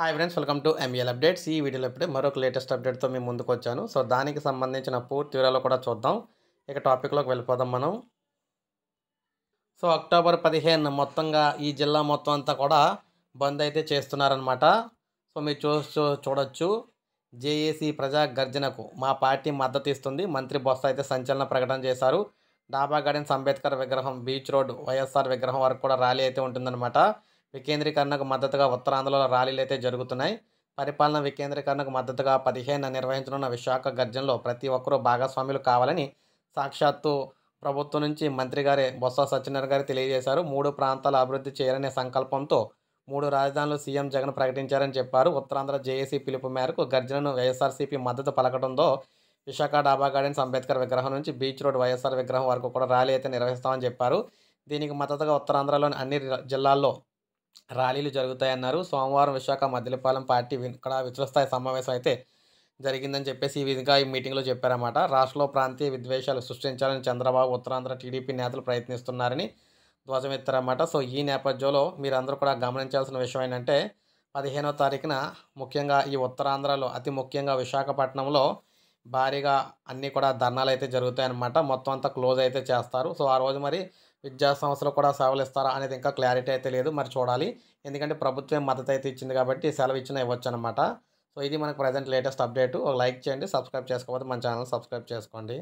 hi friends welcome to ML updates ఈ వీడియోలో ఇప్పుడే మరొక లేటెస్ట్ అప్డేట్తో మేము ముందుకు వచ్చాను సో దానికి సంబంధించిన పూర్తి వివరాలు కూడా చూద్దాం ఇక టాపిక్లోకి వెళ్ళిపోదాం మనం సో అక్టోబర్ పదిహేను మొత్తంగా ఈ జిల్లా మొత్తం అంతా కూడా బంద్ అయితే చేస్తున్నారనమాట సో మీరు చూ చూడొచ్చు జేఏసీ ప్రజా గర్జనకు మా పార్టీ మద్దతు ఇస్తుంది మంత్రి బొత్స అయితే సంచలన ప్రకటన చేశారు డాబా గార్డెన్స్ అంబేద్కర్ విగ్రహం బీచ్ రోడ్ వైఎస్ఆర్ విగ్రహం వరకు కూడా ర్యాలీ అయితే ఉంటుందన్నమాట వికేంద్రీకరణకు మద్దతుగా ఉత్తరాంధ్రలో ర్యాలీలు అయితే జరుగుతున్నాయి పరిపాలన వికేంద్రీకరణకు మద్దతుగా పదిహేను నిర్వహించనున్న విశాఖ గర్జనలో ప్రతి ఒక్కరూ భాగస్వాములు కావాలని సాక్షాత్తు ప్రభుత్వం నుంచి మంత్రి గారే బొత్స సత్యనారాయణ గారు తెలియజేశారు మూడు ప్రాంతాల అభివృద్ధి చేయాలనే సంకల్పంతో మూడు రాజధానులు సీఎం జగన్ ప్రకటించారని చెప్పారు ఉత్తరాంధ్ర జేఏసీ పిలుపు మేరకు గర్జనను వైఎస్ఆర్సీపీ మద్దతు పలకడంతో విశాఖ డాబా గార్డెన్స్ అంబేద్కర్ విగ్రహం నుంచి బీచ్ రోడ్ వైఎస్ఆర్ విగ్రహం వరకు కూడా ర్యాలీ అయితే నిర్వహిస్తామని చెప్పారు దీనికి మద్దతుగా ఉత్తరాంధ్రలోని అన్ని జిల్లాల్లో ర్యాలీలు జరుగుతాయన్నారు సోమవారం విశాఖ మద్దిలపాలెం పార్టీ ఇక్కడ విశ్వస్థాయి సమావేశం అయితే జరిగిందని చెప్పేసి ఈ విధంగా ఈ మీటింగ్లో చెప్పారన్నమాట రాష్ట్రంలో ప్రాంతీయ విద్వేషాలు సృష్టించాలని చంద్రబాబు ఉత్తరాంధ్ర టీడీపీ నేతలు ప్రయత్నిస్తున్నారని ధ్వజమెత్తారన్నమాట సో ఈ నేపథ్యంలో మీరందరూ కూడా గమనించాల్సిన విషయం ఏంటంటే పదిహేనో తారీఖున ముఖ్యంగా ఈ ఉత్తరాంధ్రలో అతి ముఖ్యంగా విశాఖపట్నంలో భారీగా అన్నీ కూడా ధర్నాలు అయితే జరుగుతాయన్నమాట మొత్తం అంతా క్లోజ్ అయితే చేస్తారు సో ఆ రోజు మరి విద్యా సంస్థలు కూడా సేవలు ఇస్తారా అనేది ఇంకా క్లారిటీ అయితే లేదు మరి చూడాలి ఎందుకంటే ప్రభుత్వం మద్దతు అయితే ఇచ్చింది కాబట్టి సెలవు ఇచ్చినా ఇవ్వచ్చు అనమాట సో ఇది మనకు ప్రజెంట్ లేటెస్ట్ అప్డేట్ ఒక లైక్ చేయండి సబ్స్క్రైబ్ చేసుకోకపోతే మన ఛానల్ సబ్స్క్రైబ్ చేసుకోండి